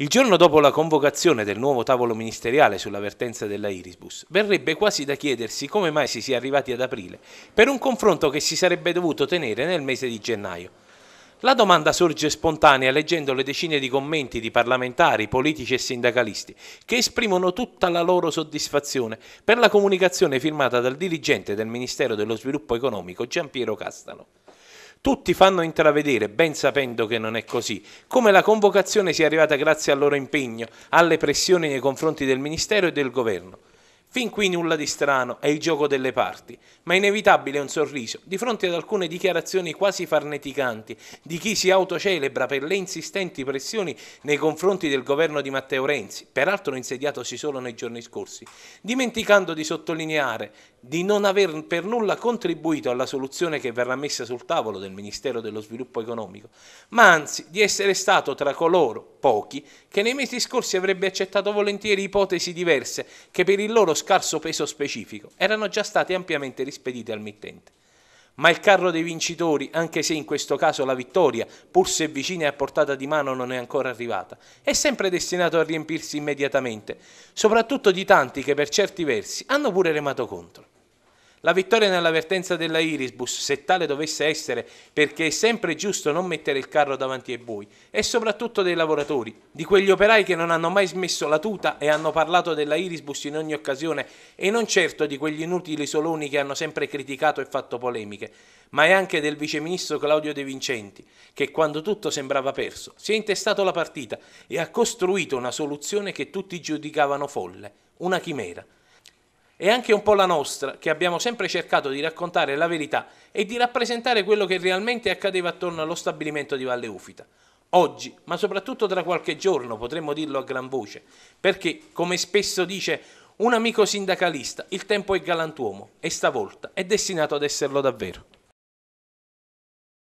Il giorno dopo la convocazione del nuovo tavolo ministeriale sulla vertenza della Irisbus, verrebbe quasi da chiedersi come mai si sia arrivati ad aprile, per un confronto che si sarebbe dovuto tenere nel mese di gennaio. La domanda sorge spontanea leggendo le decine di commenti di parlamentari, politici e sindacalisti che esprimono tutta la loro soddisfazione per la comunicazione firmata dal dirigente del Ministero dello Sviluppo Economico Giampiero Castano. Tutti fanno intravedere, ben sapendo che non è così, come la convocazione sia arrivata grazie al loro impegno, alle pressioni nei confronti del Ministero e del Governo. Fin qui nulla di strano, è il gioco delle parti, ma inevitabile è un sorriso di fronte ad alcune dichiarazioni quasi farneticanti di chi si autocelebra per le insistenti pressioni nei confronti del governo di Matteo Renzi, peraltro insediatosi solo nei giorni scorsi, dimenticando di sottolineare di non aver per nulla contribuito alla soluzione che verrà messa sul tavolo del Ministero dello Sviluppo Economico, ma anzi di essere stato tra coloro, pochi, che nei mesi scorsi avrebbe accettato volentieri ipotesi diverse che per il loro scarso peso specifico erano già state ampiamente rispedite al mittente. Ma il carro dei vincitori, anche se in questo caso la vittoria, pur se vicina e a portata di mano, non è ancora arrivata, è sempre destinato a riempirsi immediatamente, soprattutto di tanti che per certi versi hanno pure remato contro. La vittoria nell'avvertenza della Irisbus, se tale dovesse essere, perché è sempre giusto non mettere il carro davanti ai buoi, è soprattutto dei lavoratori, di quegli operai che non hanno mai smesso la tuta e hanno parlato della Irisbus in ogni occasione e non certo di quegli inutili soloni che hanno sempre criticato e fatto polemiche, ma è anche del viceministro Claudio De Vincenti, che quando tutto sembrava perso, si è intestato la partita e ha costruito una soluzione che tutti giudicavano folle, una chimera è anche un po' la nostra, che abbiamo sempre cercato di raccontare la verità e di rappresentare quello che realmente accadeva attorno allo stabilimento di Valle Ufita. Oggi, ma soprattutto tra qualche giorno, potremmo dirlo a gran voce, perché, come spesso dice un amico sindacalista, il tempo è galantuomo e stavolta è destinato ad esserlo davvero.